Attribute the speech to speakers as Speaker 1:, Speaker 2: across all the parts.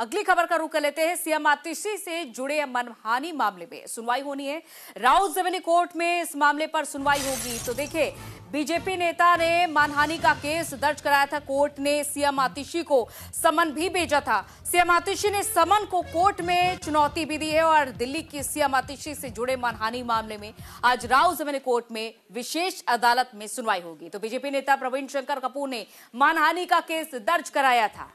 Speaker 1: अगली खबर का रुख कर लेते हैं सीएम आतिशी से जुड़े मनहानी मामले में सुनवाई होनी है राउत जेवनी कोर्ट में इस मामले पर सुनवाई होगी तो देखिये बीजेपी नेता ने मानहानि का केस दर्ज कराया था कोर्ट ने सीएम आतिशी को समन भी भेजा था सीएम आतिशी ने समन को कोर्ट में चुनौती भी दी है और दिल्ली की सीएम आतिशी से जुड़े मानहानि मामले में आज राव जमीन कोर्ट में विशेष अदालत में सुनवाई होगी तो बीजेपी नेता प्रवीण शंकर कपूर ने मानहानि का केस दर्ज कराया था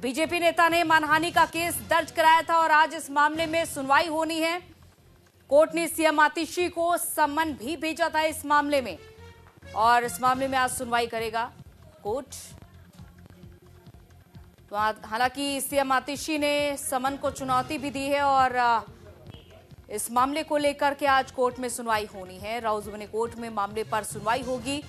Speaker 1: बीजेपी नेता ने मानहानि का केस दर्ज कराया था और आज इस मामले में सुनवाई होनी है कोर्ट ने सीएम आतिशी को समन भी भेजा था इस मामले में और इस मामले में आज सुनवाई करेगा कोर्ट तो हालांकि सीएम आतिशी ने समन को चुनौती भी दी है और इस मामले को लेकर के आज कोर्ट में सुनवाई होनी है राउजुबने कोर्ट में मामले पर सुनवाई होगी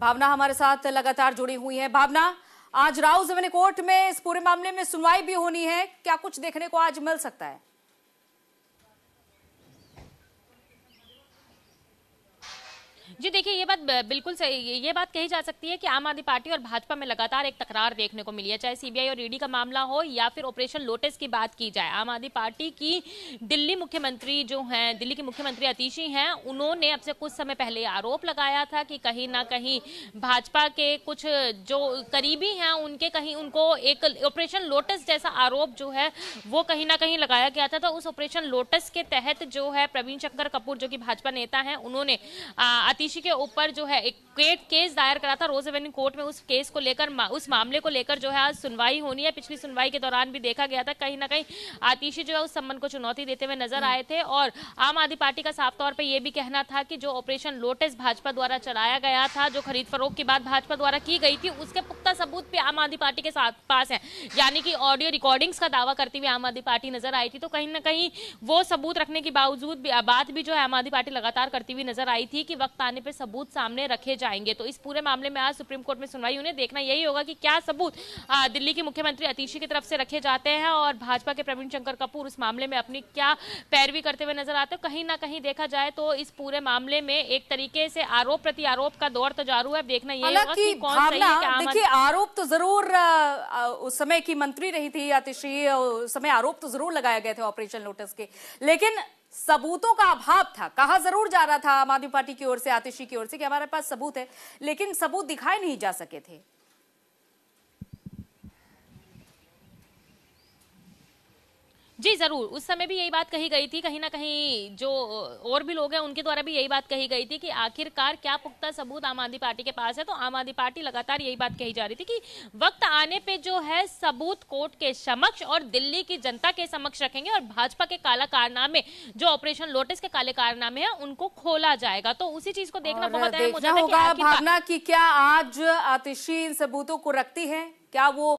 Speaker 1: भावना हमारे साथ लगातार जुड़ी हुई है भावना आज राउ जमीन कोर्ट में इस पूरे मामले में सुनवाई भी होनी है क्या कुछ देखने को आज मिल सकता है
Speaker 2: जी देखिए ये बात बिल्कुल सही ये बात कही जा सकती है कि आम आदमी पार्टी और भाजपा में लगातार एक तकरार देखने को मिली है चाहे सीबीआई और ईडी का मामला हो या फिर ऑपरेशन लोटस की बात की जाए आम आदमी पार्टी की दिल्ली मुख्यमंत्री जो हैं दिल्ली के मुख्यमंत्री अतीशी हैं उन्होंने अब से कुछ समय पहले आरोप लगाया था कि कहीं ना कहीं भाजपा के कुछ जो करीबी हैं उनके कहीं उनको एक ऑपरेशन लोटस जैसा आरोप जो है वो कहीं ना कहीं लगाया गया था तो उस ऑपरेशन लोटस के तहत जो है प्रवीण शंकर कपूर जो कि भाजपा नेता है उन्होंने अतीशी दोषी के ऊपर जो है एक केस दायर करा था रोज एवेन्यू कोर्ट में उस केस को लेकर उस मामले को लेकर जो है आज सुनवाई होनी है पिछली सुनवाई के दौरान भी देखा गया था कहीं ना कहीं आतिशी जो है उस संबंध को चुनौती देते हुए नजर हम्म। आए थे और आम आदमी पार्टी का साफ तौर पर यह भी कहना था कि जो ऑपरेशन लोटस भाजपा द्वारा चलाया गया था जो खरीद फरोख की बात भाजपा द्वारा की गई थी उसके पुख्ता सबूत भी आम आदमी पार्टी के साथ पास है यानी कि ऑडियो रिकॉर्डिंग्स का दावा करती हुई आम आदमी पार्टी नजर आई थी तो कहीं ना कहीं वो सबूत रखने के बावजूद भी, बात भी जो है आम आदमी पार्टी लगातार करती हुई नजर आई थी कि वक्त आने जाने पर सबूत सामने रखे जाएंगे तो इस पूरे मामले में आज सुप्रीम कोर्ट में सुनवाई उन्हें देखना यही होगा कि क्या सबूत दिल्ली के मुख्यमंत्री अतिशी की तरफ से रखे जाते हैं और भाजपा के प्रवीण शंकर कपूर उस मामले में अपनी क्या पैरवी करते हुए नजर आते हो कहीं ना कहीं देखा जाए तो इस पूरे मामले में एक तरीके से आरोप प्रति आरोप का दौर तो जारू है देखना यही होगा कि कौन सही है देखिए
Speaker 1: आरोप तो जरूर उस समय की मंत्री रही थी अतिशी समय आरोप तो जरूर लगाए गए थे ऑपरेशन लोटस के लेकिन सबूतों का अभाव था कहा जरूर जा रहा था आम आदमी पार्टी की ओर से आतिशी की ओर से कि हमारे पास सबूत है लेकिन सबूत दिखाए नहीं जा सके थे
Speaker 2: जी जरूर उस समय भी यही बात कही गई थी कहीं ना कहीं जो और भी लोग हैं उनके द्वारा भी यही बात कही गई थी कि आखिरकार क्या पुख्ता सबूत आम आदमी पार्टी के पास है तो आम आदमी पार्टी लगातार यही बात कही जा रही थी कि वक्त आने पे जो है सबूत कोर्ट के समक्ष और दिल्ली की जनता के समक्ष रखेंगे और भाजपा के काला कारनामे जो ऑपरेशन लोटस के काले कारनामे है उनको खोला जाएगा तो उसी चीज को देखना बहुत अहम हो है भावना
Speaker 1: की क्या आज आतिशी इन सबूतों को रखती है क्या वो